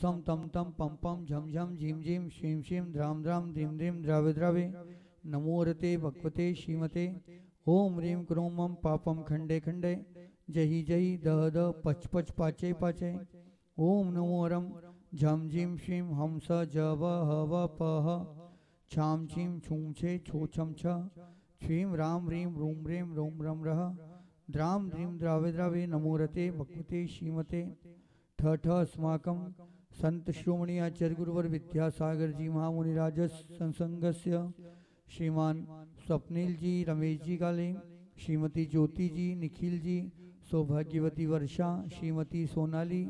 सम तम तम पम पम झम झम झीम झीम श्रीं श्रीं ध्राम ध्राम धीम धीम द्रावे द्रावे नमो रते भगवते श्रीमते ओम ह्रीं क्रों मम पापम खंडे खंडे जहि जहि दह दह पच पच पाचे पाचे ओम नमो रम झम झीम श्रीं हम स ज व ह व प ह छाम छीं छूं छे छो छम छ श्रीं राम ह्रीं रूम ह्रीं रोम रम रह द्राम द्रीं द्रावे द्रावे नमो रते भगवते श्रीमते ठ ठ अस्माकं संत श्रोमणी आचार्य गुरुवर विद्यासागर जी महामुनि राजस संसंग श्रीमान स्वप्निल जी रमेश जी काले श्रीमती ज्योति जी निखिल जी सौभाग्यवती वर्षा श्रीमती सोनाली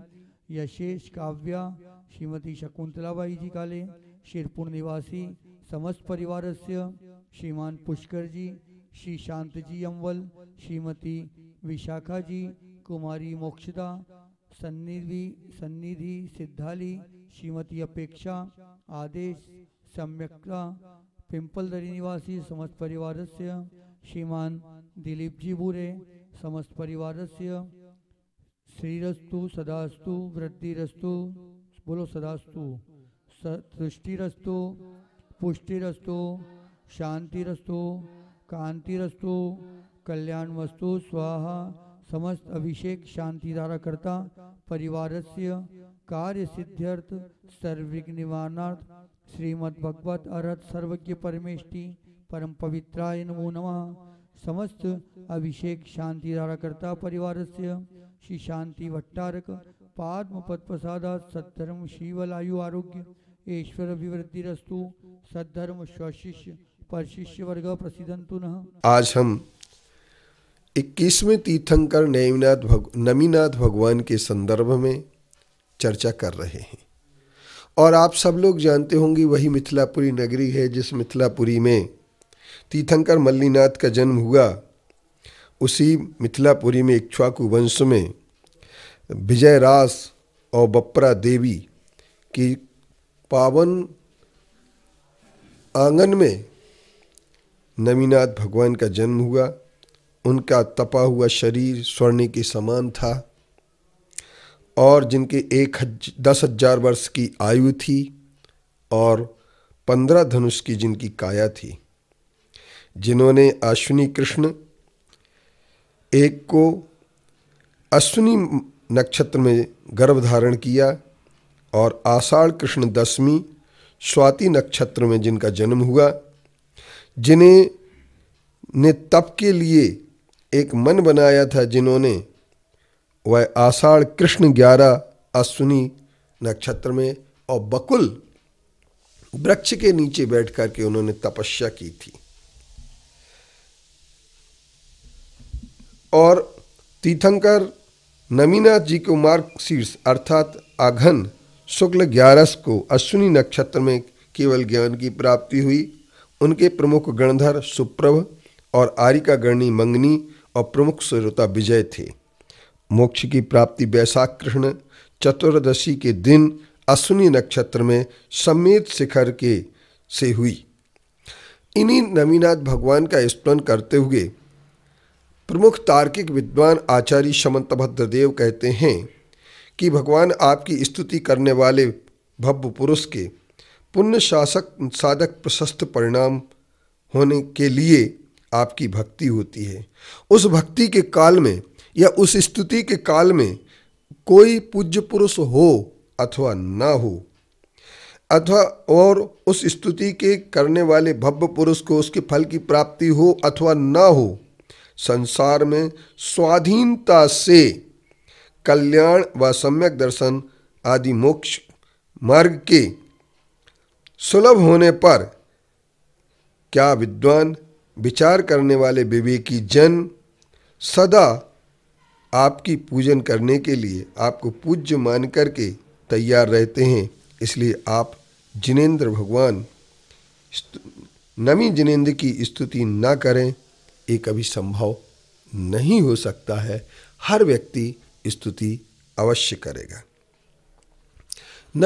यशेष काव्या श्रीमती शकुंतलाबाई जी काले शिरपुर निवासी समस्त परिवार से श्रीमान पुष्कर जी श्री शांत जी अम्बल श्रीमती विशाखा जी कुमारी मोक्षदा सन्निधि सन्निधि सिद्धाली श्रीमती अपेक्षा आदेश सम्यक्ता दरी निवासी समस्त परिवार से श्रीमान दिलीप जी बुरे समस्त परिवार से श्रीरस्तु सदास्तु वृद्धिस्तु बोलो सदास्तु सृष्टिस्तु पुष्टिस्तु शांतिरस्तु कांतिरस्तु कल्याण वस्तु स्वाहा समस्त अभिषेक धारा करता परिवार से कार्य सिद्ध्यर्थ सर्विघ्न निवारणार्थ श्रीमद भगवत अर्थ सर्वज्ञ परमेष्टि परम पवित्राय नमो नमः समस्त अभिषेक धारा करता परिवार से श्री शांति भट्टारक पद्म पद प्रसाद सत्धर्म शिवलायु आरोग्य ईश्वर अभिवृद्धिस्तु सद्धर्म स्वशिष्य परशिष्य वर्ग प्रसिद्धंतु आज हम इक्कीसवें तीर्थंकर नवीनाथ भग नमीनाथ भगवान के संदर्भ में चर्चा कर रहे हैं और आप सब लोग जानते होंगे वही मिथिलापुरी नगरी है जिस मिथिलापुरी में तीर्थंकर मल्लीनाथ का जन्म हुआ उसी मिथिलापुरी में इक्ष्वाकु वंश में विजय रास और बपरा देवी की पावन आंगन में नमीनाथ भगवान का जन्म हुआ उनका तपा हुआ शरीर स्वर्ण के समान था और जिनके एक हज दस हजार वर्ष की आयु थी और पंद्रह धनुष की जिनकी काया थी जिन्होंने अश्विनी कृष्ण एक को अश्विनी नक्षत्र में गर्भ धारण किया और आषाढ़ कृष्ण दशमी स्वाति नक्षत्र में जिनका जन्म हुआ जिन्हें ने तप के लिए एक मन बनाया था जिन्होंने वह आषाढ़ कृष्ण ग्यारह अश्विनी नक्षत्र में और बकुल वृक्ष के नीचे बैठ करके के उन्होंने तपस्या की थी और तीर्थंकर नमीनाथ जी को मार्ग शीर्ष अर्थात आघन शुक्ल ग्यारस को अश्विनी नक्षत्र में केवल ज्ञान की प्राप्ति हुई उनके प्रमुख गणधर सुप्रभ और आरिका गणनी मंगनी और प्रमुख श्रोता विजय थे मोक्ष की प्राप्ति बैशाख कृष्ण चतुर्दशी के दिन अश्विनी नक्षत्र में समेत शिखर के से हुई इन्हीं नवीनाथ भगवान का स्मरण करते हुए प्रमुख तार्किक विद्वान आचार्य समंतभद्र भद्रदेव कहते हैं कि भगवान आपकी स्तुति करने वाले भव्य पुरुष के पुण्य शासक साधक प्रशस्त परिणाम होने के लिए आपकी भक्ति होती है उस भक्ति के काल में या उस स्तुति के काल में कोई पूज्य पुरुष हो अथवा ना हो अथवा और उस स्तुति के करने वाले भव्य पुरुष को उसके फल की प्राप्ति हो अथवा ना हो संसार में स्वाधीनता से कल्याण व सम्यक दर्शन आदि मोक्ष मार्ग के सुलभ होने पर क्या विद्वान विचार करने वाले विवेकी जन सदा आपकी पूजन करने के लिए आपको पूज्य मान करके तैयार रहते हैं इसलिए आप जिनेंद्र भगवान नमी जिनेंद्र की स्तुति ना करें ये कभी संभव नहीं हो सकता है हर व्यक्ति स्तुति अवश्य करेगा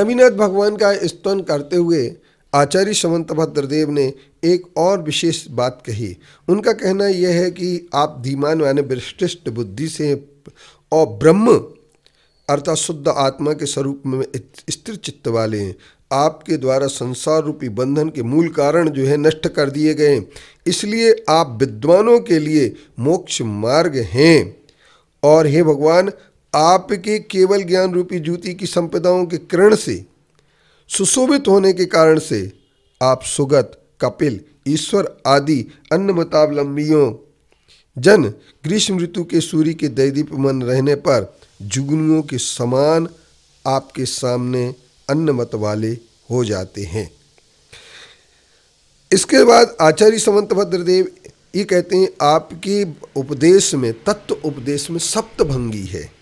नवीनाथ भगवान का स्तन करते हुए आचार्य समंत भद्रदेव ने एक और विशेष बात कही उनका कहना यह है कि आप धीमान यानी विशिष्ट बुद्धि से और ब्रह्म अर्थात शुद्ध आत्मा के स्वरूप में स्थिर चित्त वाले हैं आपके द्वारा संसार रूपी बंधन के मूल कारण जो है नष्ट कर दिए गए इसलिए आप विद्वानों के लिए मोक्ष मार्ग हैं और हे भगवान आपके केवल ज्ञान रूपी ज्योति की संपदाओं के किरण से सुशोभित होने के कारण से आप सुगत कपिल ईश्वर आदि अन्य मतावलंबियों जन ग्रीष्म ऋतु के सूर्य के मन रहने पर जुगनुओं के समान आपके सामने अन्य मत वाले हो जाते हैं इसके बाद आचार्य समंत भद्रदेव ये कहते हैं आपके उपदेश में तत्व उपदेश में सप्तभंगी है